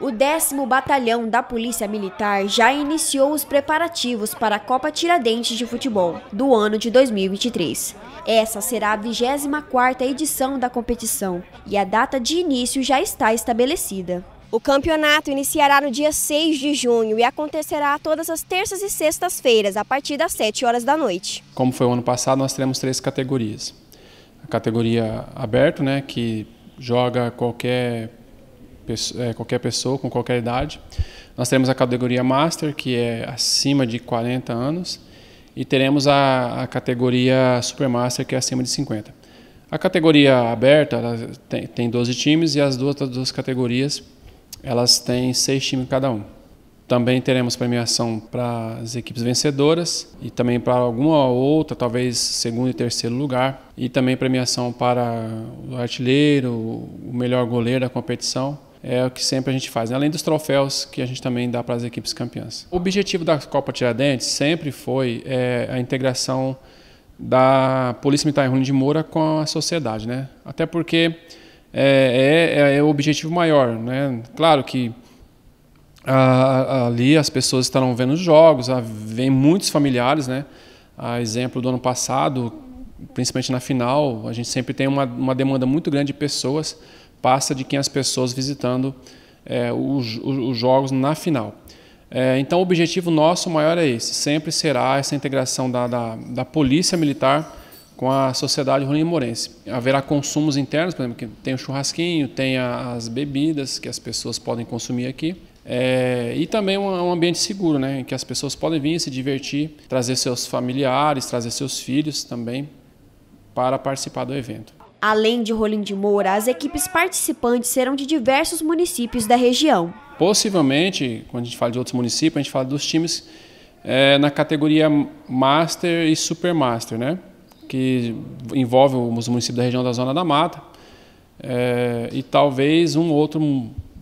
O 10 Batalhão da Polícia Militar já iniciou os preparativos para a Copa Tiradentes de Futebol do ano de 2023. Essa será a 24ª edição da competição e a data de início já está estabelecida. O campeonato iniciará no dia 6 de junho e acontecerá todas as terças e sextas-feiras, a partir das 7 horas da noite. Como foi o ano passado, nós teremos três categorias. A categoria aberto, né, que joga qualquer é, qualquer pessoa com qualquer idade. Nós teremos a categoria Master, que é acima de 40 anos, e teremos a, a categoria Supermaster, que é acima de 50. A categoria aberta tem, tem 12 times e as duas, as duas categorias elas têm seis times cada um. Também teremos premiação para as equipes vencedoras e também para alguma outra, talvez segundo e terceiro lugar. E também premiação para o artilheiro, o melhor goleiro da competição é o que sempre a gente faz, né? além dos troféus que a gente também dá para as equipes campeãs. O objetivo da Copa Tiradentes sempre foi é, a integração da Polícia Militar Rune de Moura com a sociedade, né? Até porque é, é, é, é o objetivo maior, né? Claro que a, ali as pessoas estarão vendo os jogos, a, vem muitos familiares, né? A exemplo do ano passado, principalmente na final, a gente sempre tem uma, uma demanda muito grande de pessoas passa de 500 pessoas visitando é, os, os, jogos na final. É, então, o objetivo nosso maior é esse: sempre será essa integração da, da, da polícia militar com a sociedade rondimorense. Haverá consumos internos, por exemplo, que tem o churrasquinho, tem as bebidas que as pessoas podem consumir aqui. É, e também um, um, ambiente seguro, né, em que as pessoas podem vir se divertir, trazer seus familiares, trazer seus filhos também para participar do evento. Além de Rolim de Moura, as equipes participantes serão de diversos municípios da região. Possivelmente, quando a gente fala de outros municípios, a gente fala dos times é, na categoria Master e Supermaster, né? que envolve os municípios da região da Zona da Mata é, e talvez um outro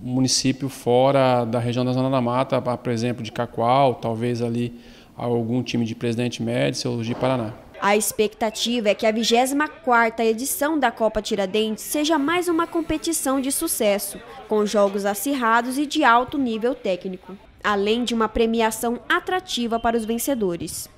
município fora da região da Zona da Mata, por exemplo, de Cacoal, talvez ali algum time de Presidente Médici ou de Paraná. A expectativa é que a 24ª edição da Copa Tiradentes seja mais uma competição de sucesso, com jogos acirrados e de alto nível técnico, além de uma premiação atrativa para os vencedores.